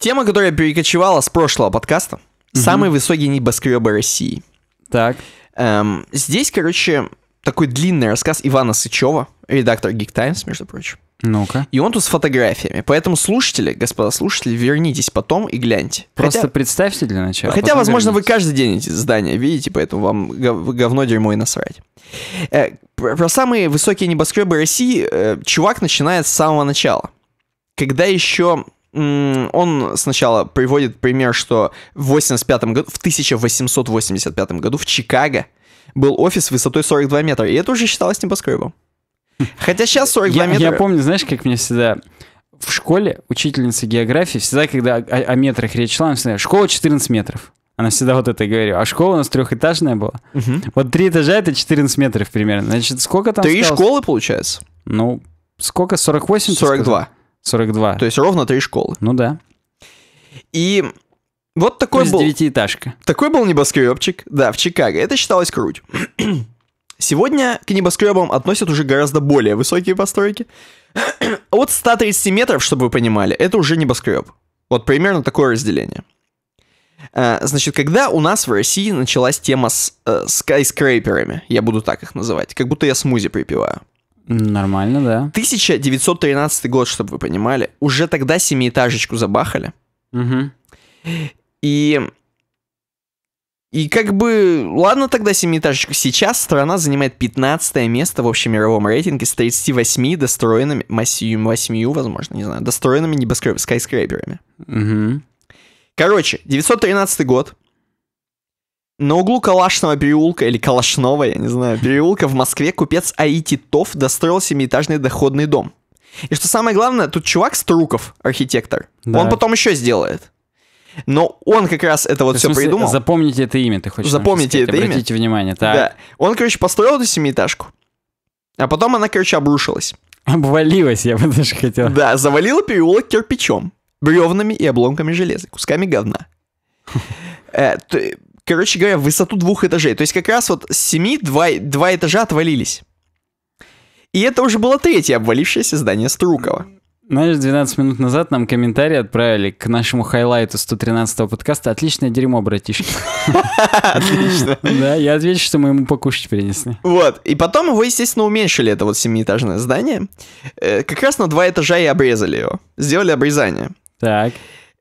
Тема, которая перекочевала с прошлого подкаста. Угу. Самые высокие небоскребы России. Так. Эм, здесь, короче, такой длинный рассказ Ивана Сычева, редактор Geek Times, между прочим. Ну-ка. И он тут с фотографиями. Поэтому слушатели, господа слушатели, вернитесь потом и гляньте. Просто хотя, представьте для начала. Хотя, возможно, вернитесь. вы каждый день эти здания видите, поэтому вам говно дерьмо и насрать. Э, про самые высокие небоскребы России э, чувак начинает с самого начала. Когда еще он сначала приводит пример, что в, 85 году, в 1885 году в Чикаго был офис высотой 42 метра, и это уже считалось небоскребом. Хотя сейчас 42 э, я, метра... Я помню, знаешь, как мне всегда в школе учительница географии, всегда, когда о, о метрах речь шла, она всегда, школа 14 метров. Она всегда вот это говорила. А школа у нас трехэтажная была. Угу. Вот три этажа это 14 метров примерно. Значит, сколько там Три осталось? школы, получается? Ну, сколько? 48? 42. 42. То есть ровно три школы. Ну да. И вот такой Плюс был... девятиэтажка. Такой был небоскребчик, да, в Чикаго. Это считалось круть. Сегодня к небоскребам относят уже гораздо более высокие постройки. От 130 метров, чтобы вы понимали, это уже небоскреб. Вот примерно такое разделение. А, значит, когда у нас в России началась тема с э, скайскрейперами, я буду так их называть, как будто я смузи припеваю. Нормально, да. 1913 год, чтобы вы понимали. Уже тогда семиэтажечку забахали. Угу. И... И как бы, ладно тогда семиэтажечку, сейчас страна занимает 15 место в общем мировом рейтинге с 38 достроенными, 8, возможно, не знаю, достроенными небоскреб... скайскреберами. Угу. Короче, 913 год, на углу Калашного переулка, или Калашного, я не знаю, переулка в Москве купец Аити Тов достроил семиэтажный доходный дом. И что самое главное, тут чувак Струков, архитектор. Да. Он потом еще сделает. Но он как раз это вот Ты все смысле, придумал. Запомните это имя, ты хочешь Запомните сказать, это обратите имя. Обратите внимание, так. Да. Он, короче, построил эту семиэтажку. А потом она, короче, обрушилась. Обвалилась, я бы даже хотел. Да, завалила переулок кирпичом, бревнами и обломками железа, кусками говна. Э, короче говоря, в высоту двух этажей. То есть как раз вот с семи два, два этажа отвалились. И это уже было третье обвалившееся здание Струкова. Знаешь, 12 минут назад нам комментарии отправили к нашему хайлайту 113-го подкаста. Отличное дерьмо, братишка. Отлично. Да, я отвечу, что мы ему покушать принесли. Вот. И потом его, естественно, уменьшили, это вот семиэтажное здание. Э, как раз на два этажа и обрезали его. Сделали обрезание. Так.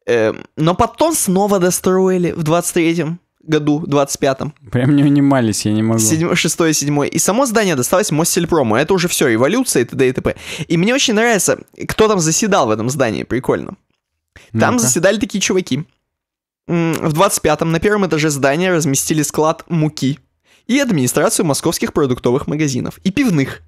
Эм, но потом снова достроили в 23-м году 25-м. Прям не унимались, я не могу. Седьмое, шестое, седьмое. И само здание досталось Моссельпрому. Это уже все, эволюция и т.д. и т.п. И мне очень нравится, кто там заседал в этом здании, прикольно. Там ну заседали такие чуваки. В 25-м на первом этаже здания разместили склад муки и администрацию московских продуктовых магазинов и пивных.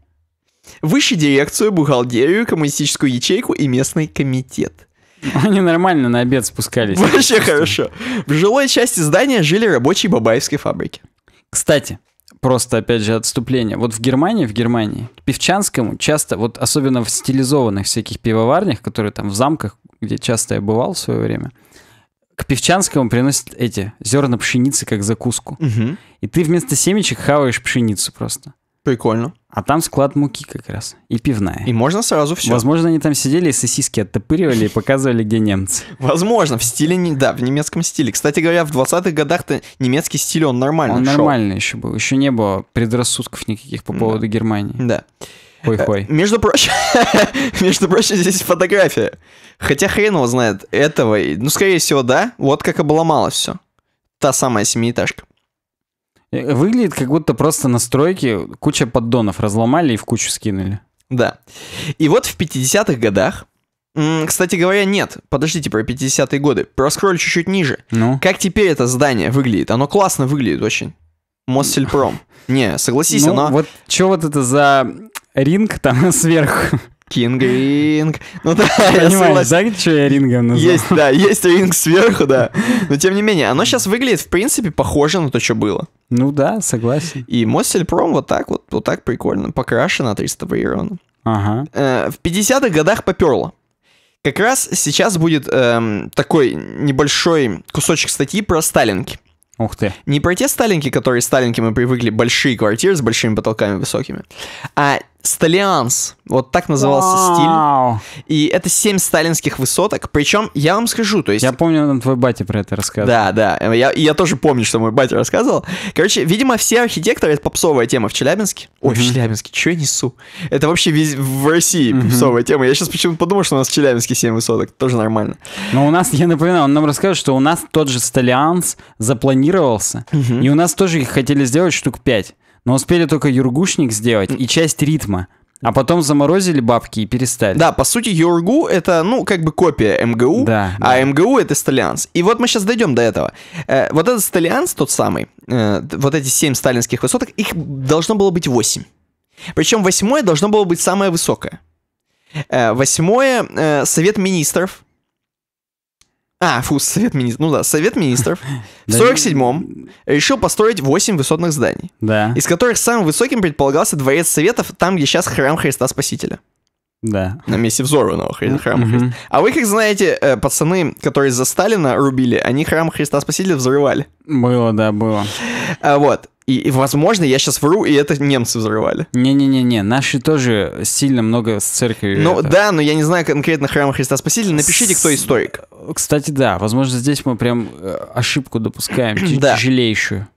Выше дирекцию, бухгалтерию, коммунистическую ячейку и местный комитет. Они нормально на обед спускались. Вообще хорошо. В жилой части здания жили рабочие Бабаевской фабрики. Кстати, просто, опять же, отступление. Вот в Германии, в Германии, Певчанскому часто, вот особенно в стилизованных всяких пивоварнях, которые там в замках, где часто я бывал в свое время, к Певчанскому приносят эти зерна пшеницы как закуску. Угу. И ты вместо семечек хаваешь пшеницу просто. Прикольно. А там склад муки как раз. И пивная. И можно сразу все. Возможно, они там сидели и сосиски оттопыривали и показывали, где немцы. Возможно, в стиле, не, да, в немецком стиле. Кстати говоря, в 20-х годах-то немецкий стиль, он нормальный Он Нормальный еще был. Еще не было предрассудков никаких по поводу да. Германии. Да. Хой-хой. Э, между прочим, между прочим, здесь фотография. Хотя хрен его знает этого. Ну, скорее всего, да. Вот как обломалось все. Та самая семиэтажка. Э, выглядит, как будто просто на стройке куча поддонов разломали и в кучу скинули. Да. И вот в 50-х годах кстати говоря, нет. Подождите про 50-е годы. Проскроль чуть-чуть ниже. Ну? Как теперь это здание выглядит? Оно классно выглядит очень. Моссельпром. Не, согласись, ну, оно... Вот что вот это за ринг там сверху? Кинг Ринг. Ну да, я Понимаешь, да, что я рингом назвал? Есть, да, есть ринг сверху, да. Но тем не менее, оно сейчас выглядит, в принципе, похоже на то, что было. Ну да, согласен. И Моссельпром вот так вот, вот так прикольно, покрашено, отреставрировано. Ага. Э, в 50-х годах поперло. Как раз сейчас будет эм, такой небольшой кусочек статьи про Сталинки. Ух ты. Не про те Сталинки, которые Сталинки мы привыкли, большие квартиры с большими потолками высокими, а Сталианс. Вот так назывался Вау. стиль. И это семь сталинских высоток. Причем, я вам скажу, то есть... Я помню, нам твой батя про это рассказывал. Да, да. Я, я тоже помню, что мой батя рассказывал. Короче, видимо, все архитекторы — это попсовая тема в Челябинске. Ой, mm-hmm. в Челябинске, что я несу? Это вообще весь, в России mm-hmm. попсовая тема. Я сейчас почему-то подумал, что у нас в Челябинске семь высоток. Тоже нормально. Но у нас, я напоминаю, он нам рассказывал, что у нас тот же Сталианс запланировался. Mm-hmm. И у нас тоже их хотели сделать штук пять но успели только юргушник сделать и часть ритма. А потом заморозили бабки и перестали. Да, по сути, ЮРГУ это, ну, как бы копия МГУ, да, а да. МГУ это Сталианс. И вот мы сейчас дойдем до этого. Э, вот этот Сталианс, тот самый, э, вот эти семь сталинских высоток, их должно было быть восемь. Причем восьмое должно было быть самое высокое. Э, восьмое э, Совет Министров а, фу, совет министров. Ну да, совет министров в 47-м решил построить 8 высотных зданий. Да. Из которых самым высоким предполагался дворец советов, там, где сейчас храм Христа Спасителя. Да. На месте взорванного храма Христа. А вы, как знаете, э, пацаны, которые за Сталина рубили, они храм Христа Спасителя взрывали. Было, да, было. А вот. И, и, возможно, я сейчас вру, и это немцы взрывали. Не-не-не-не, наши тоже сильно много с церкви. Ну это... да, но я не знаю конкретно храма Христа Спасителя. Напишите, с... кто историк. Кстати, да, возможно, здесь мы прям э, ошибку допускаем, тяжелейшую.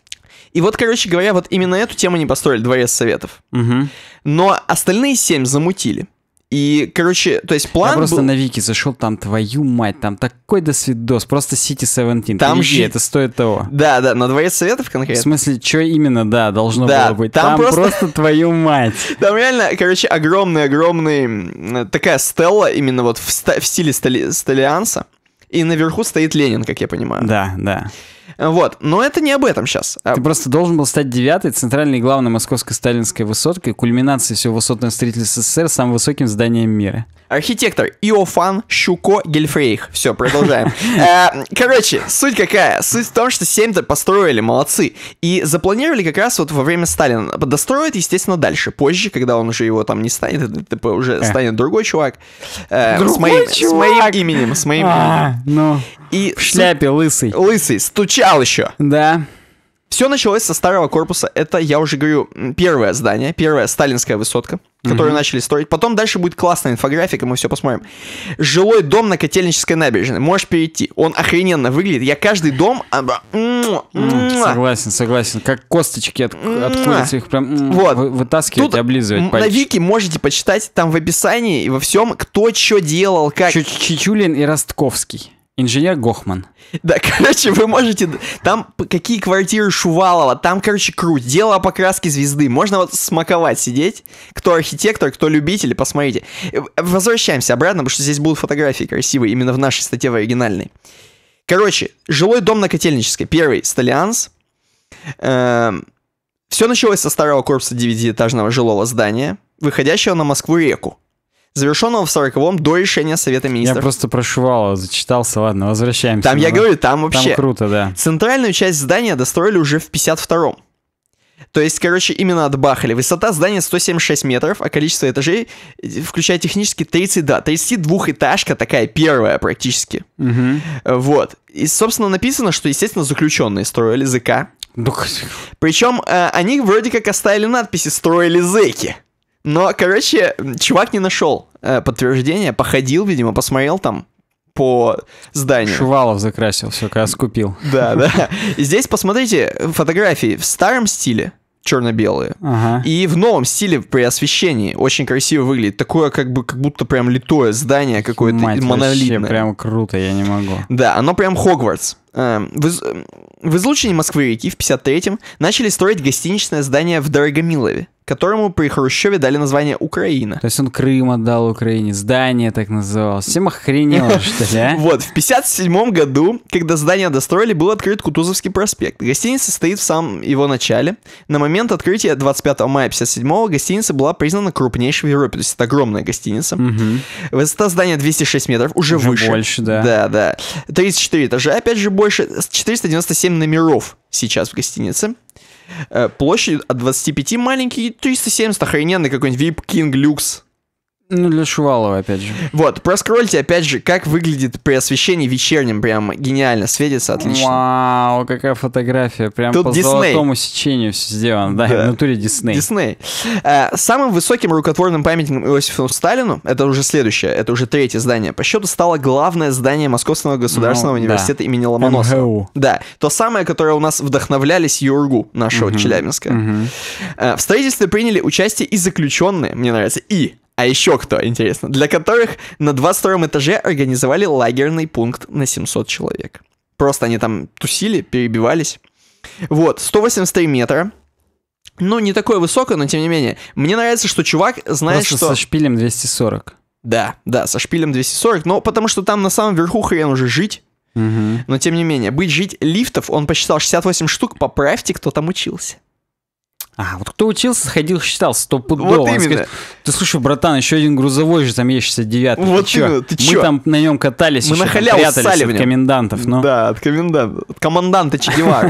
И вот, короче говоря, вот именно эту тему не построили Дворец Советов. Угу. Но остальные семь замутили. И, короче, то есть план Я просто был... на Вики зашел, там, твою мать, там такой досвидос, просто City 17. Там же... это стоит того. Да, да, на Дворец Советов конкретно. В смысле, что именно, да, должно да, было быть. Там, там просто... просто твою мать. Там реально, короче, огромный-огромный, такая стелла именно вот в, ста... в стиле стали... сталианца. И наверху стоит Ленин, как я понимаю. Да, да. Вот, но это не об этом сейчас. Ты просто должен был стать девятой центральной и главной московской сталинской высоткой, кульминацией всего высотного строительства СССР, самым высоким зданием мира. Архитектор Иофан Щуко Гельфрейх. Все, продолжаем. Э, короче, суть какая? Суть в том, что семь то построили, молодцы. И запланировали как раз вот во время Сталина. Достроят, естественно, дальше. Позже, когда он уже его там не станет, ТП типа, уже э. станет другой чувак. Э, другой чувак? С моим именем. С моим а, именем. Ну. И в шляпе лысый. Лысый, стучал еще. Да. Все началось со старого корпуса. Это, я уже говорю, первое здание, первая сталинская высотка, которую угу. начали строить. Потом дальше будет классная инфографика, мы все посмотрим. Жилой дом на Котельнической набережной. Можешь перейти. Он охрененно выглядит. Я каждый дом... Согласен, согласен. Как косточки от, от курицы их прям вот. вытаскивать Тут и облизывать пальчики. На Вики можете почитать там в описании и во всем, кто что делал, как. Чичулин и Ростковский. Инженер Гохман. Да, короче, вы можете... Там какие квартиры Шувалова, там, короче, круть. Дело о покраске звезды. Можно вот смаковать сидеть. Кто архитектор, кто любитель, посмотрите. Э, возвращаемся обратно, потому что здесь будут фотографии красивые, именно в нашей статье в оригинальной. Короче, жилой дом на Котельнической. Первый, Столианс. Эм, все началось со старого корпуса девятиэтажного жилого здания, выходящего на Москву-реку завершенного в 40-м до решения Совета Министров. Я просто прошивал, зачитался, ладно, возвращаемся. Там, я говорю, там вообще... Там круто, да. Центральную часть здания достроили уже в 52-м. То есть, короче, именно отбахали. Высота здания 176 метров, а количество этажей, э, включая технически 30, да, 32-этажка такая первая практически. Угу. Вот. И, собственно, написано, что, естественно, заключенные строили ЗК. Ну, Причем э, они вроде как оставили надписи «Строили зэки». Но, короче, чувак не нашел э, подтверждения, походил, видимо, посмотрел там по зданию. Шувалов закрасил, все, как раз купил. Да, да. Здесь посмотрите фотографии в старом стиле, черно-белые. Ага. И в новом стиле при освещении очень красиво выглядит. Такое как бы как будто прям литое здание какое-то Мать, монолитное. Вообще прям круто, я не могу. Да, оно прям Хогвартс. Эм, в, из... Э, в излучине Москвы-реки в 53-м начали строить гостиничное здание в Дорогомилове которому при Хрущеве дали название Украина. То есть он Крым отдал Украине, здание так называлось. Всем охренело, что ли, а? Вот, в 57 году, когда здание достроили, был открыт Кутузовский проспект. Гостиница стоит в самом его начале. На момент открытия 25 мая 57 гостиница была признана крупнейшей в Европе. То есть это огромная гостиница. Высота здания 206 метров, уже, уже выше. больше, да. Да, да. 34 этажа, опять же больше. 497 номеров сейчас в гостинице. Э, площадь от 25 маленький, 370 охрененный какой-нибудь VIP King Lux ну, для Шувалова, опять же. Вот, проскрольте, опять же, как выглядит при освещении вечернем, прям гениально, светится отлично. Вау, какая фотография, прям Тут по Disney. золотому сечению все сделано, да, да. в натуре Дисней. Дисней. Э, самым высоким рукотворным памятником Иосифу Сталину, это уже следующее, это уже третье здание, по счету стало главное здание Московского государственного ну, университета да. имени Ломоносова. МГУ. Да, то самое, которое у нас вдохновлялись Юргу, нашего угу. Челябинска. Угу. В строительстве приняли участие и заключенные, мне нравится, и а еще кто, интересно, для которых на 22 этаже организовали лагерный пункт на 700 человек. Просто они там тусили, перебивались. Вот, 183 метра. Ну, не такое высокое, но тем не менее. Мне нравится, что чувак знает, Просто что... со шпилем 240. Да, да, со шпилем 240, но потому что там на самом верху хрен уже жить. Угу. Но тем не менее, быть жить лифтов, он посчитал 68 штук, поправьте, кто там учился. А, вот кто учился, ходил, считал стопудово. Вот именно. Скажет, ты слушай, братан, еще один грузовой же там есть 69 Вот ты именно, ты Мы там на нем катались, Мы на халяву прятались от комендантов. Но... Ну». Да, от комендантов. От команданта Че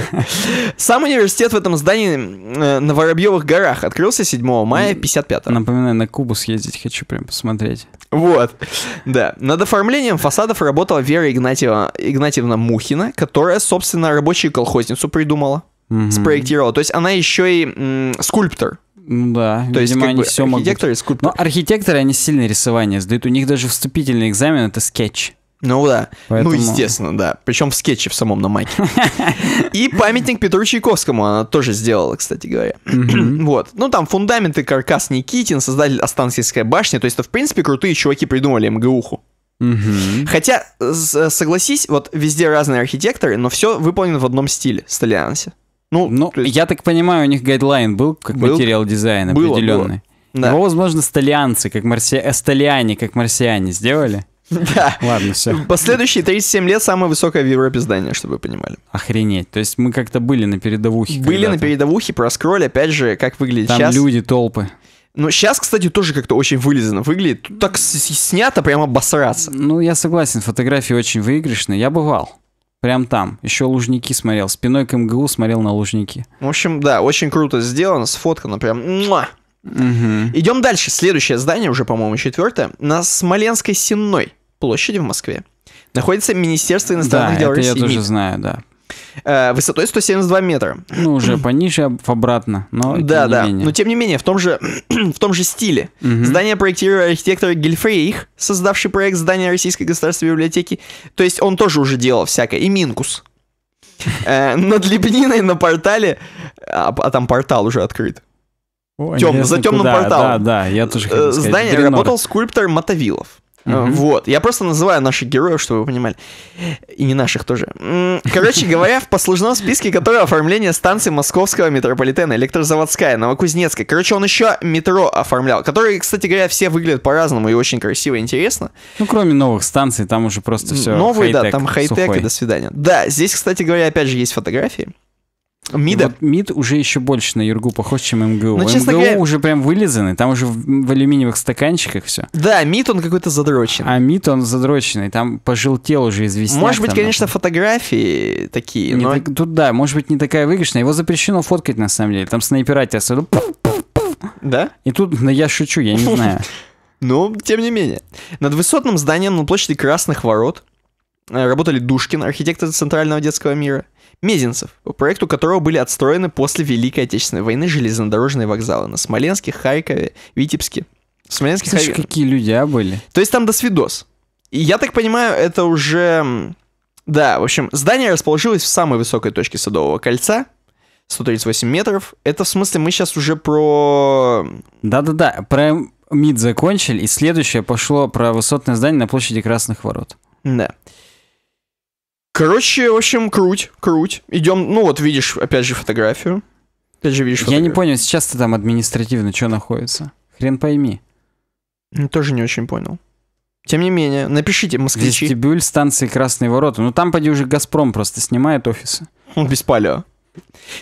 Сам университет в этом здании э, на Воробьевых горах открылся 7 мая 55 Напоминаю, на Кубу съездить хочу прям посмотреть. Вот, да. Над оформлением фасадов работала Вера Игнатьева, Игнатьевна Мухина, которая, собственно, рабочую колхозницу придумала угу. спроектировала. То есть она еще и м, скульптор. да, то видимо, есть, они бы, все архитекторы могут. и скульптор. Но архитекторы, они сильное рисование сдают. У них даже вступительный экзамен — это скетч. Ну да, ну, Поэтому... ну естественно, да. Причем в скетче в самом на майке. И памятник Петру Чайковскому она тоже сделала, кстати говоря. вот. Ну там фундаменты, каркас Никитин, создатель Останкинской башни. То есть, это, в принципе, крутые чуваки придумали МГУху. Хотя, согласись, вот везде разные архитекторы, но все выполнено в одном стиле, Столиансе. Ну, ну есть... я так понимаю, у них гайдлайн был как был, материал дизайн определенный. Было. Да. Его, ну, возможно, сталианцы, как марси... Э, сталиане, как марсиане сделали. Да. Ладно, все. Последующие 37 лет самое высокое в Европе здание, чтобы вы понимали. Охренеть. То есть мы как-то были на передовухе. Были на передовухе, проскроль, опять же, как выглядит Там сейчас. Там люди, толпы. Но ну, сейчас, кстати, тоже как-то очень вылезано выглядит. так снято, прямо обосраться. Ну, я согласен, фотографии очень выигрышные. Я бывал. Прям там. Еще Лужники смотрел. Спиной к МГУ смотрел на Лужники. В общем, да, очень круто сделано, сфоткано прям. Муа! Угу. Идем дальше. Следующее здание, уже, по-моему, четвертое. На Смоленской Сенной площади в Москве находится Министерство иностранных да, дел это России. я тоже знаю, да. Э, высотой 172 метра. Ну, уже пониже, обратно, но Да, да, менее. но тем не менее, в том же, в том же стиле. Угу. Здание проектировал архитектор Гельфрейх, создавший проект здания Российской государственной библиотеки. То есть он тоже уже делал всякое, и Минкус. Э, над Лепниной на портале, а, а там портал уже открыт. О, Тем, за темным куда. порталом. Да, да, я тоже э, хотел сказать. Здание Дренор. работал скульптор Мотовилов. Mm-hmm. Вот. Я просто называю наших героев, чтобы вы понимали. И не наших тоже. Короче говоря, в послужном списке которое оформление станции московского метрополитена, электрозаводская, Новокузнецкая. Короче, он еще метро оформлял, которые, кстати говоря, все выглядят по-разному и очень красиво и интересно. Ну, кроме новых станций, там уже просто все Новые, да, там хай-тек сухой. и до свидания. Да, здесь, кстати говоря, опять же есть фотографии. МИДа? Вот МИД уже еще больше на Юргу похож, чем МГУ. Ну, МГУ говоря... уже прям вылизанный, там уже в, в алюминиевых стаканчиках все. Да, МИД он какой-то задроченный. А МИД он задроченный, там пожелтел уже известняк. Может быть, там, конечно, там... фотографии такие, не но... Так, тут да, может быть, не такая выигрышная. Его запрещено фоткать, на самом деле. Там снайпера тебя сразу... Да? И тут, ну, я шучу, я не знаю. Ну тем не менее. Над высотным зданием на площади Красных Ворот э, работали Душкин, архитектор Центрального детского мира, Мезенцев, по проекту которого были отстроены после Великой Отечественной войны железнодорожные вокзалы на Смоленске, Харькове, Витебске. Смоленске, Слушай, Харьков... какие люди, а, были? То есть там до Свидос. И я так понимаю, это уже... Да, в общем, здание расположилось в самой высокой точке Садового кольца, 138 метров. Это в смысле мы сейчас уже про... Да-да-да, про МИД закончили, и следующее пошло про высотное здание на площади Красных Ворот. Да. Короче, в общем, круть, круть. Идем, ну вот видишь, опять же, фотографию. Опять же, видишь фотографию. Я не понял, сейчас ты там административно что находится? Хрен пойми. Ну, тоже не очень понял. Тем не менее, напишите москвичи. Вестибюль станции Красные Ворота. Ну там, поди, уже Газпром просто снимает офисы. Без палео.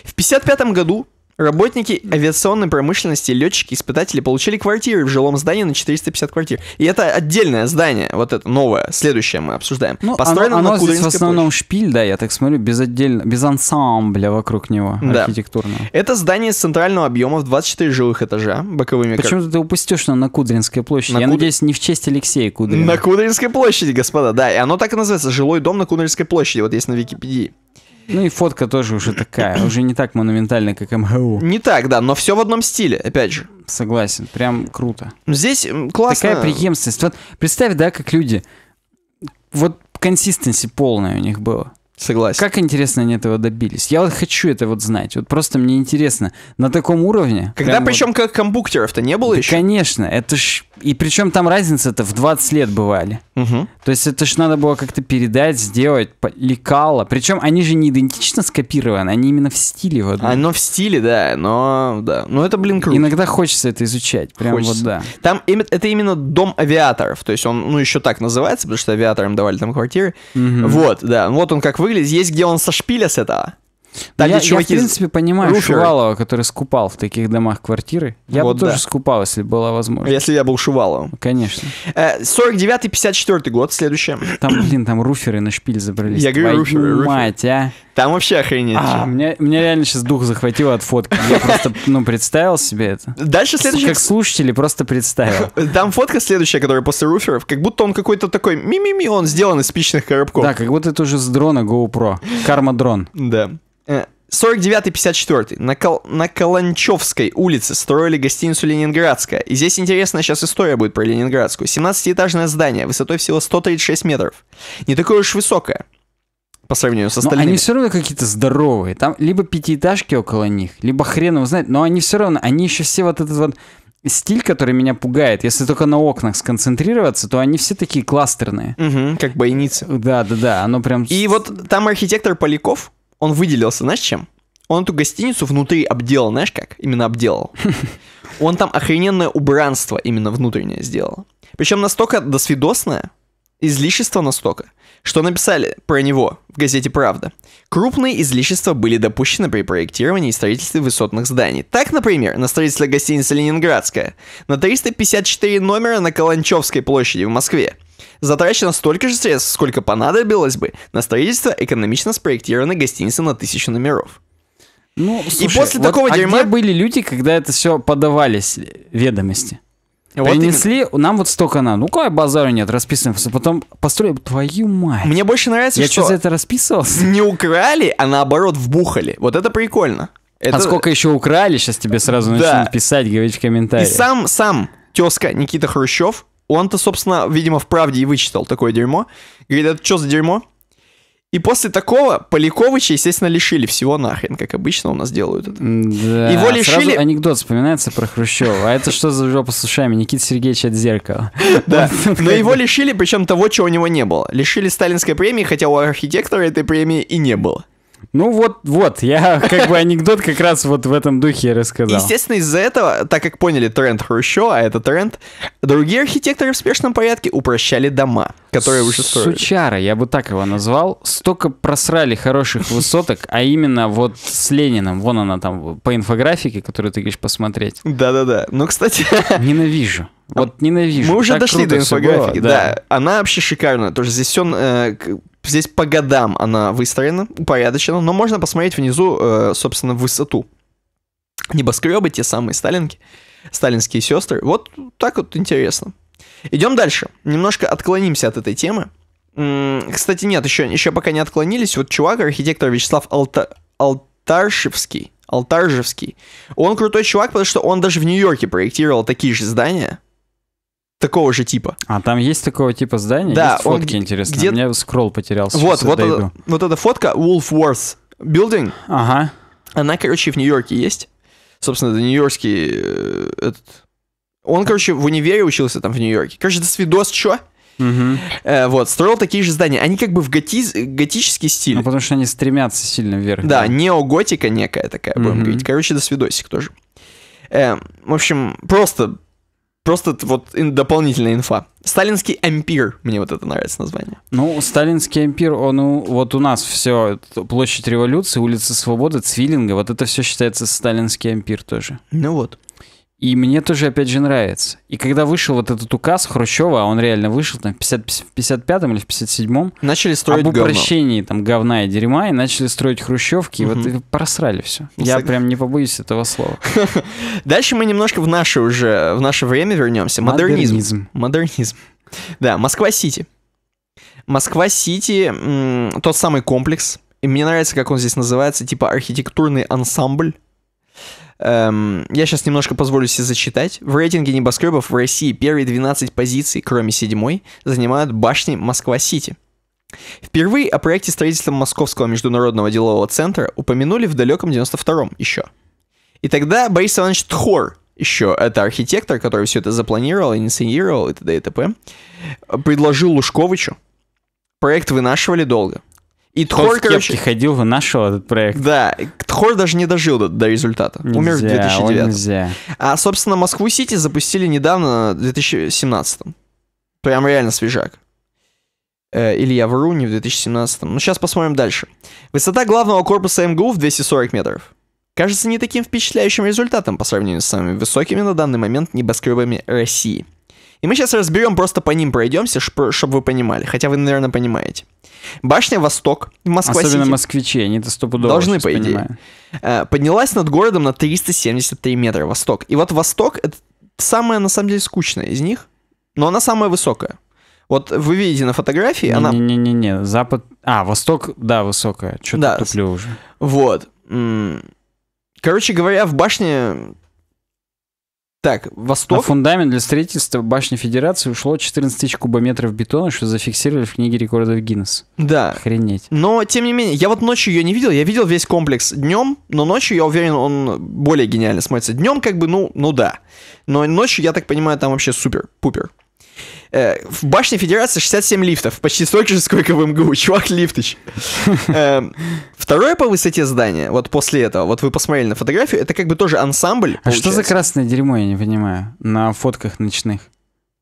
В 55 году Работники авиационной промышленности, летчики, испытатели получили квартиры в жилом здании на 450 квартир. И это отдельное здание, вот это новое, следующее мы обсуждаем. Ну, Построено оно, оно на здесь в основном площадь. шпиль, да, я так смотрю, без отдельно, без ансамбля вокруг него да. архитектурного. Это здание с центрального объема в 24 жилых этажа, боковыми. Почему-то как... ты упустил, что на Кудринской площади? На я Куд... надеюсь, не в честь Алексея Кудрина. На Кудринской площади, господа, да. И оно так и называется, жилой дом на Кудринской площади, вот есть на Википедии. Ну и фотка тоже уже такая, уже не так монументальная, как МГУ. Не так, да, но все в одном стиле, опять же. Согласен, прям круто. Ну, здесь классно. Такая преемственность. Вот представь, да, как люди, вот консистенси полная у них была Согласен. Как интересно они этого добились? Я вот хочу это вот знать. Вот просто мне интересно. На таком уровне. Когда причем вот... как комбуктеров-то не было да, еще? Конечно, это ж и причем там разница-то в 20 лет бывали. Угу. То есть это же надо было как-то передать, сделать, лекало. Причем они же не идентично скопированы, они именно в стиле. Вот, да? Оно в стиле, да, но да. Но ну, это, блин, круто. Иногда хочется это изучать, прям хочется. вот да. Там это именно дом авиаторов, то есть он, ну, еще так называется, потому что авиаторам давали там квартиры. Угу. Вот, да, вот он как выглядит. Есть где он со шпиля с этого. Да, я, я, в принципе, понимаю руферы. Шувалова, который скупал в таких домах квартиры. Я вот бы да. тоже скупал, если была возможность. Если я был Шуваловым. Конечно. 49-54 э, год, следующее. Там, блин, там руферы на шпиль забрались. Я говорю, руферы. Мать, а. Там вообще охренеть. А, мне меня реально сейчас дух захватило от фотки. Я просто, ну, представил себе это. Дальше следующий... Как слушатели, просто представил. Там фотка следующая, которая после руферов, как будто он какой-то такой ми-ми-ми, он сделан из спичных коробков. Да, как будто это уже с дрона GoPro. Карма-дрон. Да. 49-54. Э, на, Кол- на Каланчевской улице строили гостиницу «Ленинградская». И здесь интересная сейчас история будет про Ленинградскую. 17-этажное здание, высотой всего 136 метров. Не такое уж высокое по сравнению с остальными. Но они все равно какие-то здоровые. Там либо пятиэтажки около них, либо хрен его знает, но они все равно, они еще все вот этот вот стиль, который меня пугает. Если только на окнах сконцентрироваться, то они все такие кластерные. Угу, как бойницы. Да, да, да, оно прям... И вот там архитектор Поляков, он выделился, знаешь, чем? Он эту гостиницу внутри обделал, знаешь как? Именно обделал. Он там охрененное убранство именно внутреннее сделал. Причем настолько досвидосное, излишество настолько, что написали про него в газете «Правда»? Крупные излишества были допущены при проектировании и строительстве высотных зданий. Так, например, на строительство гостиницы «Ленинградская» на 354 номера на Каланчевской площади в Москве затрачено столько же средств, сколько понадобилось бы на строительство экономично спроектированной гостиницы на тысячу номеров. Ну, слушай, и после вот такого вот, а дерьма... где были люди, когда это все подавались ведомости? Принесли, именно. нам вот столько надо. Ну, какая базару нет, расписываемся. Потом построим, твою мать. Мне больше нравится, Я что... Я что за это расписывался? Не украли, а наоборот вбухали. Вот это прикольно. А это... А сколько еще украли, сейчас тебе сразу да. начнут писать, говорить в комментариях. И сам, сам тезка Никита Хрущев, он-то, собственно, видимо, в правде и вычитал такое дерьмо. Говорит, это что за дерьмо? И после такого Поляковича, естественно, лишили всего нахрен, как обычно у нас делают это. Да, Его лишили... Сразу анекдот вспоминается про Хрущева. А это что за жопа с ушами? Никита Сергеевич от зеркала. Да, но его лишили, причем того, чего у него не было. Лишили сталинской премии, хотя у архитектора этой премии и не было. Ну вот, вот, я как бы анекдот как раз вот в этом духе рассказал. Естественно, из-за этого, так как поняли тренд Хрущева, а это тренд, другие архитекторы в спешном порядке упрощали дома, которые выше строили. Сучара, я бы так его назвал. Столько просрали хороших высоток, а именно вот с Лениным, вон она там, по инфографике, которую ты говоришь посмотреть. Да-да-да, ну, кстати... Ненавижу. А вот ненавижу. Мы уже так дошли до инфографики, да. да. Она вообще шикарная. Тоже здесь все э, здесь по годам она выстроена, упорядочена, но можно посмотреть внизу, э, собственно, высоту. Небоскребы, те самые сталинки, сталинские сестры. Вот так вот интересно. Идем дальше. Немножко отклонимся от этой темы. М-м, кстати, нет, еще, еще пока не отклонились. Вот чувак, архитектор Вячеслав Алта... Алтаршевский, Алтаржевский. Он крутой чувак, потому что он даже в Нью-Йорке проектировал такие же здания такого же типа. А там есть такого типа здания? Да. Есть фотки интересные? Где... У меня скролл потерялся. Вот, вот, это, вот эта фотка Wolfworth Building. Ага. Она, короче, в Нью-Йорке есть. Собственно, это нью-йоркский э, этот... Он, а. короче, в универе учился там в Нью-Йорке. Короче, это свидос чё? Угу. Э, вот, строил такие же здания. Они как бы в готи... готический стиль. Ну, потому что они стремятся сильно вверх. Да, да? неоготика некая такая, будем угу. говорить. Короче, до свидосик тоже. Э, в общем, просто Просто вот дополнительная инфа. Сталинский ампир, мне вот это нравится название. Ну, Сталинский ампир, он у, вот у нас все, площадь революции, улица Свободы, Цвиллинга, вот это все считается Сталинский ампир тоже. Ну вот. И мне тоже, опять же, нравится. И когда вышел вот этот указ Хрущева, а он реально вышел там в 55-м или в 57-м. Начали строить Об упрощении говно. там говна и дерьма, и начали строить хрущевки, угу. и вот просрали все. Ну, Я сог... прям не побоюсь этого слова. Дальше мы немножко в наше уже, в наше время вернемся. Модернизм. Модернизм. Да, Москва-Сити. Москва-Сити, тот самый комплекс. И мне нравится, как он здесь называется, типа архитектурный ансамбль. Эм, я сейчас немножко позволю себе зачитать. В рейтинге небоскребов в России первые 12 позиций, кроме седьмой, занимают башни Москва-Сити. Впервые о проекте строительства Московского международного делового центра упомянули в далеком 92-м еще. И тогда Борис Иванович Тхор, еще это архитектор, который все это запланировал, инициировал и т.д. и т.п., предложил Лужковичу. Проект вынашивали долго. И Тхор, короче... ходил, вынашивал этот проект. Да, Тхор даже не дожил до, до результата. Нельзя, Умер в 2009. А, собственно, Москву-Сити запустили недавно, в 2017. Прям реально свежак. Э, или я вру, не в 2017. Ну, сейчас посмотрим дальше. Высота главного корпуса МГУ в 240 метров. Кажется не таким впечатляющим результатом по сравнению с самыми высокими на данный момент небоскребами России. И мы сейчас разберем, просто по ним пройдемся, чтобы вы понимали. Хотя вы, наверное, понимаете. Башня Восток в Москве. Особенно москвичи, они это стопудово Должны, по идее. Понимаю. Э, поднялась над городом на 373 метра, Восток. И вот Восток — это самая, на самом деле, скучная из них, но она самая высокая. Вот вы видите на фотографии, не, она... Не-не-не, запад... А, восток, да, высокая. Что-то да. туплю уже. Вот. Короче говоря, в башне так, Восток. На фундамент для строительства башни Федерации ушло 14 тысяч кубометров бетона, что зафиксировали в книге рекордов Гиннес. Да. Охренеть. Но, тем не менее, я вот ночью ее не видел, я видел весь комплекс днем, но ночью, я уверен, он более гениально смотрится. Днем как бы, ну, ну да. Но ночью, я так понимаю, там вообще супер-пупер. Э, в башне Федерации 67 лифтов, почти столько же, сколько в МГУ. Чувак лифтыч. Э, второе по высоте здание, вот после этого, вот вы посмотрели на фотографию, это как бы тоже ансамбль. А что за красное дерьмо, я не понимаю, на фотках ночных?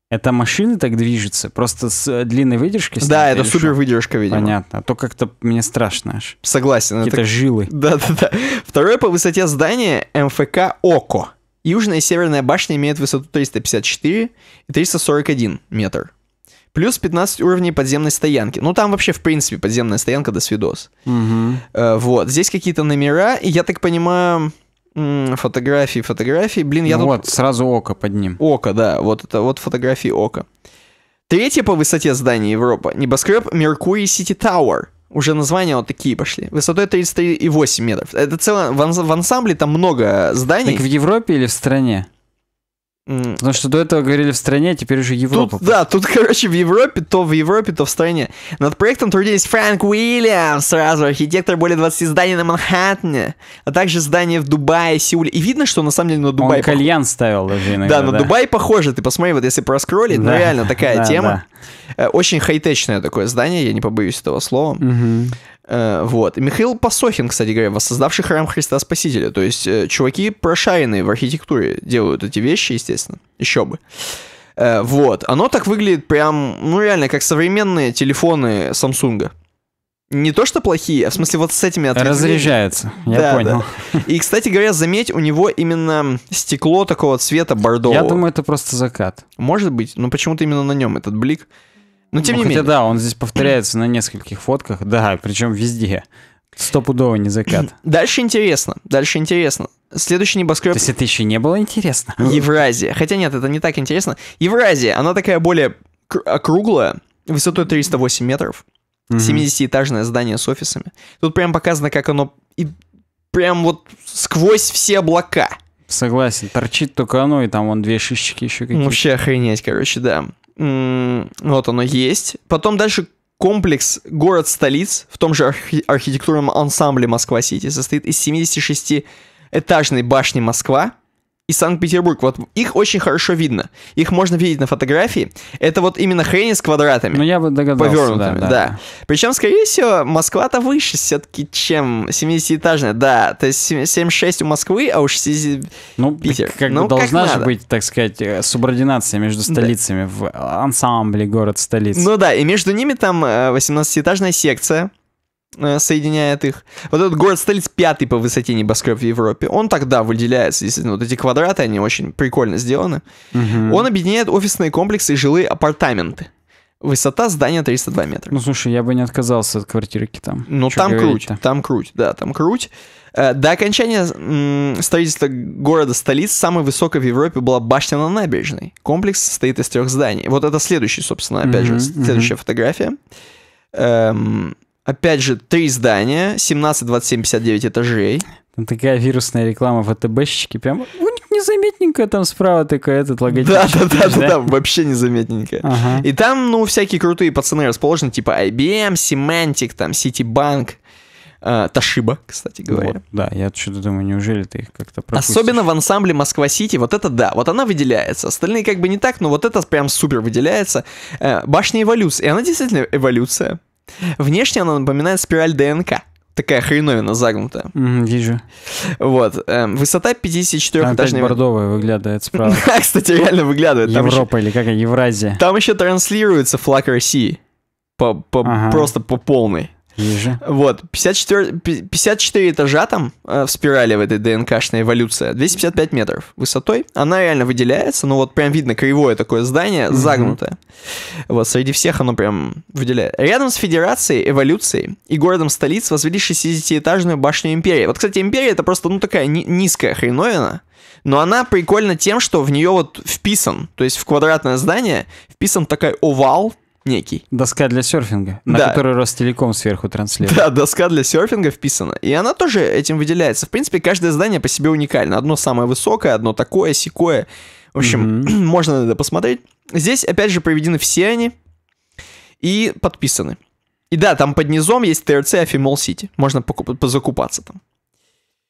Это машины так движутся, просто с э, длинной выдержкой. Да, это супер выдержка, видимо. Понятно. А то как-то мне страшно аж. Согласен. Какие-то это... жилы. Да, да, да. Второе по высоте здание МФК Око. Южная и северная башни имеют высоту 354 и 341 метр. Плюс 15 уровней подземной стоянки. Ну, там вообще, в принципе, подземная стоянка до свидос. Угу. Э, вот. Здесь какие-то номера, и я так понимаю, фотографии, фотографии. Блин, я ну тут... Вот, сразу око под ним. Око, да. Вот это вот фотографии ока. Третье по высоте здание Европы Небоскреб Меркурий Сити Тауэр уже названия вот такие пошли. Высотой 33,8 метров. Это целое, в ансамбле там много зданий. Так в Европе или в стране? Потому что до этого говорили в стране, а теперь уже Европа. Тут, да, тут, короче, в Европе, то в Европе, то в стране. Над проектом трудились Фрэнк Уильямс, сразу архитектор более 20 зданий на Манхэттене, а также здания в Дубае, Сеуле. И видно, что на самом деле на Дубае. Он пох... кальян ставил даже иногда. Да, на да. Дубай похоже, ты посмотри, вот если проскролить, ну, да, ну реально такая да, тема. Да. Э, очень хай-течное такое здание, я не побоюсь этого слова. Угу. Э, вот. Михаил Пасохин, кстати говоря, воссоздавший храм Христа Спасителя. То есть э, чуваки прошаренные в архитектуре делают эти вещи, естественно. Еще бы. Э, вот. Оно так выглядит прям, ну реально, как современные телефоны Samsung. Не то, что плохие, а в смысле вот с этими ответвлениями. Разряжается, я да, понял. Да. И, кстати говоря, заметь, у него именно стекло такого цвета бордового. Я думаю, это просто закат. Может быть, но почему-то именно на нем этот блик. Ну тем ну, не хотя, менее. да, он здесь повторяется на нескольких фотках, да, причем везде. Стопудово не закат. Дальше интересно, дальше интересно. Следующий небоскреб... То есть это еще не было интересно? Ну, Евразия. Хотя нет, это не так интересно. Евразия, она такая более округлая, высотой 308 метров. 70-этажное здание с офисами. Тут прям показано, как оно и прям вот сквозь все облака. Согласен, торчит только оно, и там вон две шишечки еще какие-то. Вообще охренеть, короче, да. Вот оно есть. Потом дальше комплекс город-столиц в том же архи- архитектурном ансамбле Москва-Сити состоит из 76-этажной башни Москва, и Санкт-Петербург. Вот их очень хорошо видно. Их можно видеть на фотографии. Это вот именно хрени с квадратами. Ну, я бы догадался. Повернутыми, да. да. да. Причем, скорее всего, Москва-то выше все-таки, чем 70-этажная. Да, то есть 7,6 у Москвы, а уж 60... Ну, Питер. Как ну, должна как же надо. быть, так сказать, э, субординация между столицами да. в ансамбле город-столица. Ну да, и между ними там 18-этажная э, секция Э, соединяет их. Вот этот город столиц пятый по высоте небоскреб в Европе. Он тогда выделяется, действительно, вот эти квадраты, они очень прикольно сделаны. Угу. Он объединяет офисные комплексы и жилые апартаменты. Высота здания 302 метра. Ну, слушай, я бы не отказался от квартирки там. Ну, Чё там круть, там круть, да, там круть. Э, до окончания строительства города-столиц самой высокой в Европе была башня на набережной. Комплекс состоит из трех зданий. Вот это следующий, собственно, опять же, следующая фотография. Эм, Опять же, три здания, 17, 27, 59 этажей. Там такая вирусная реклама ВТБщики, прям незаметненько там справа такая этот логотип. Да, да, да, да, да, вообще незаметненько. Ага. И там, ну, всякие крутые пацаны расположены, типа IBM, Semantic, там, Citibank, Ташиба, э, кстати говоря. Вот, да, я что-то думаю, неужели ты их как-то пропустишь? Особенно в ансамбле Москва-Сити, вот это да, вот она выделяется. Остальные как бы не так, но вот это прям супер выделяется. Э, Башня Эволюции, и она действительно эволюция. Внешне она напоминает спираль ДНК. Такая хреновина загнутая. Mm, вижу. Вот. Эм, высота 54-этажной... Опять бордовая выглядывает справа. Да, кстати, реально выглядывает. Европа или какая? Евразия. Там еще транслируется флаг России. Просто по полной. Ниже. Вот, 54, 54 этажа там э, в спирали в этой ДНК ДНКшной эволюция, 255 метров высотой. Она реально выделяется, ну вот прям видно кривое такое здание, mm-hmm. загнутое. Вот, среди всех оно прям выделяет. Рядом с Федерацией эволюцией и городом столиц возвели 60-этажную башню Империи. Вот, кстати, Империя это просто, ну, такая ни- низкая хреновина, но она прикольна тем, что в нее вот вписан, то есть в квадратное здание вписан такой овал, некий. Доска для серфинга, на да. которую Ростелеком сверху транслирует. Да, доска для серфинга вписана. И она тоже этим выделяется. В принципе, каждое здание по себе уникально. Одно самое высокое, одно такое, секое. В общем, mm-hmm. можно это посмотреть. Здесь, опять же, приведены все они и подписаны. И да, там под низом есть ТРЦ Афимол Сити. Можно закупаться там.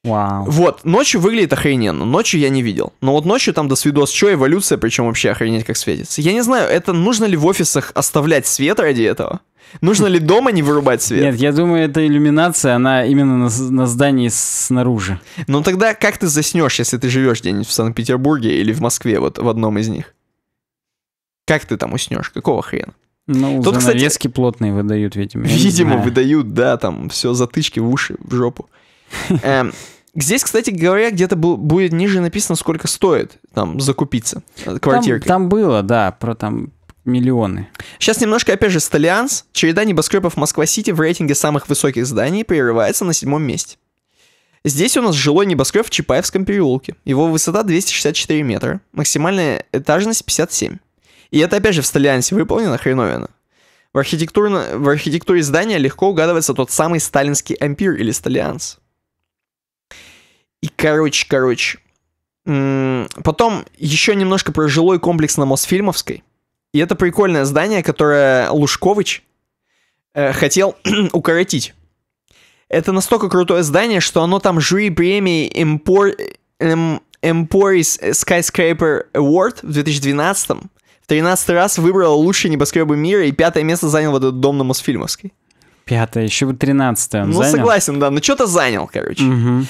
Вау. Вот, ночью выглядит охрененно, ночью я не видел. Но вот ночью там до свидос, что эволюция, причем вообще охренеть как светится. Я не знаю, это нужно ли в офисах оставлять свет ради этого? Нужно ли дома не вырубать свет? Нет, я думаю, эта иллюминация, она именно на, на здании снаружи. Ну тогда как ты заснешь, если ты живешь где-нибудь в Санкт-Петербурге или в Москве, вот в одном из них? Как ты там уснешь? Какого хрена? Ну, Тут, занавески кстати, плотные выдают, видимо. Видимо, выдают, да, там все затычки в уши, в жопу. Эм, Здесь, кстати говоря, где-то будет ниже написано, сколько стоит там закупиться э, квартиркой. Там, там было, да, про там миллионы. Сейчас немножко, опять же, Столианс. Череда небоскребов Москва-Сити в рейтинге самых высоких зданий прерывается на седьмом месте. Здесь у нас жилой небоскреб в Чапаевском переулке. Его высота 264 метра, максимальная этажность 57. И это, опять же, в Столиансе выполнено хреновина. В, архитектурно... в архитектуре здания легко угадывается тот самый сталинский ампир или столианс. И, короче, короче. Потом еще немножко про жилой комплекс на Мосфильмовской. И это прикольное здание, которое Лужкович э, хотел укоротить. Это настолько крутое здание, что оно там жюри премии Empor... Эм... Emporis Skyscraper Award в 2012 в 13 раз выбрало лучшие небоскребы мира, и пятое место занял вот этот дом на Мосфильмовской. Пятое, еще бы тринадцатом. Ну, занял? согласен, да, но что-то занял, короче. Угу.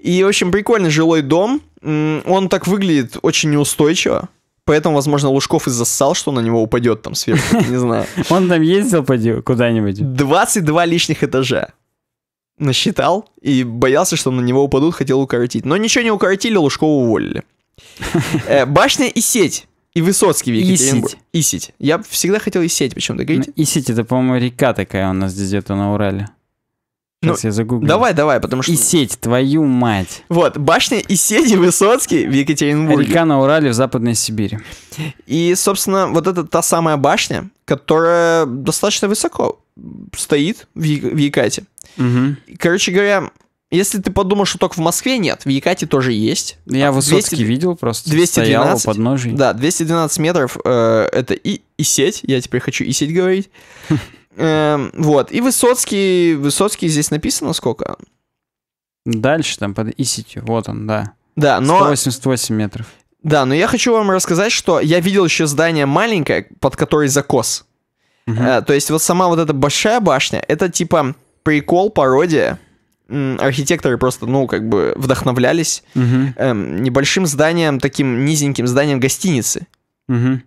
И, в общем, прикольный жилой дом. Он так выглядит очень неустойчиво. Поэтому, возможно, Лужков и зассал, что на него упадет там сверху, не знаю. Он там ездил куда-нибудь? 22 лишних этажа насчитал и боялся, что на него упадут, хотел укоротить. Но ничего не укоротили, Лужкова уволили. Э, башня и сеть и Высоцкий в Екатеринбурге. Исить. Я всегда хотел Исеть почему-то. Говорите? Ну, Исить это, по-моему, река такая у нас здесь где-то на Урале. Ну, Сейчас ну, я загуглю. Давай, давай, потому что... Исеть, твою мать. Вот, башня Исеть и Высоцкий в Екатеринбурге. Река на Урале в Западной Сибири. И, собственно, вот это та самая башня, которая достаточно высоко стоит в, в Якате. Угу. Короче говоря, если ты подумаешь, что только в Москве нет, в Якате тоже есть. Я а, Высоцкий 200, видел просто, 212, стоял подножий. Да, 212 метров э, это и, и сеть, я теперь хочу и сеть говорить. Э, вот, и Высоцкий, Высоцкий здесь написано сколько? Дальше там под Иситью, вот он, да. Да, но... 188 метров. Да, но я хочу вам рассказать, что я видел еще здание маленькое, под которой закос. Угу. Э, то есть вот сама вот эта большая башня, это типа прикол, пародия архитекторы просто, ну, как бы вдохновлялись угу. эм, небольшим зданием, таким низеньким зданием гостиницы. Угу.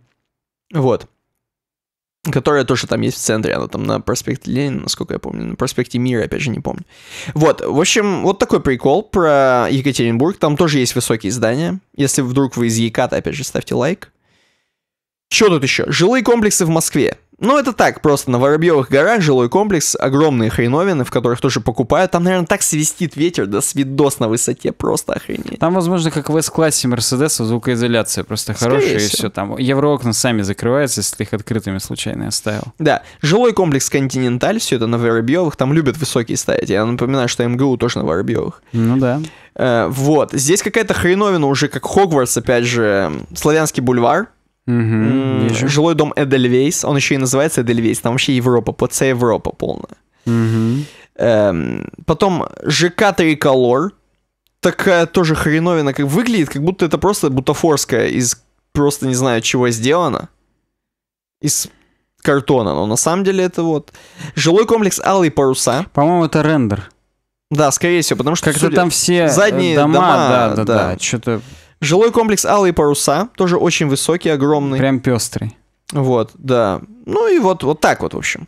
Вот. Которая тоже там есть в центре, она там на проспекте Ленина, насколько я помню, на проспекте Мира, опять же, не помню. Вот, в общем, вот такой прикол про Екатеринбург. Там тоже есть высокие здания. Если вдруг вы из Еката, опять же, ставьте лайк. Что тут еще? Жилые комплексы в Москве. Ну, это так, просто на Воробьевых горах жилой комплекс, огромные хреновины, в которых тоже покупают. Там, наверное, так свистит ветер, да свидос на высоте, просто охренеть. Там, возможно, как в S-классе Мерседеса, звукоизоляция просто хорошая, всего. и все там. Евроокна сами закрываются, если ты их открытыми случайно оставил. Да, жилой комплекс Континенталь, все это на Воробьевых, там любят высокие ставить. Я напоминаю, что МГУ тоже на Воробьевых. Ну да. Э, вот, здесь какая-то хреновина уже, как Хогвартс, опять же, Славянский бульвар, Угу, Жилой дом Эдельвейс, он еще и называется Эдельвейс, там вообще Европа, ПЦ Европа полная. Угу. Эм, потом ЖК Триколор, такая тоже хреновина, как выглядит, как будто это просто бутафорская из просто не знаю чего сделана Из картона, но на самом деле это вот... Жилой комплекс Алые паруса. По-моему, это рендер. Да, скорее всего, потому что... Как-то судя... там все э, задние дома, дома да, да, да, да. что-то Жилой комплекс Алые паруса, тоже очень высокий, огромный. Прям пестрый. Вот, да. Ну и вот, вот так вот, в общем.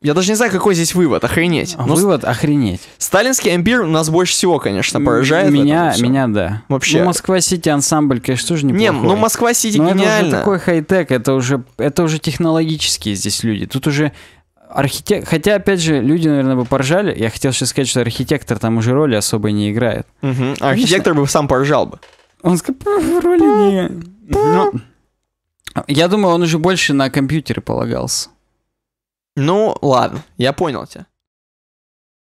Я даже не знаю, какой здесь вывод, охренеть. А ну, вывод охренеть. Сталинский ампир нас больше всего, конечно, поражает. Меня, меня, да. Вообще. Ну, Москва-Сити ансамбль, конечно, тоже неплохой. Не, ну Москва-Сити гениально. это уже такой хай-тек, это уже, это уже технологические здесь люди. Тут уже архитек... Хотя, опять же, люди, наверное, бы поржали. Я хотел сейчас сказать, что архитектор там уже роли особой не играет. Угу. А архитектор бы сам поржал бы. Он сказал, роли не... Но... Ну, я думаю, он уже больше на компьютере полагался. Ну, ладно, я понял тебя.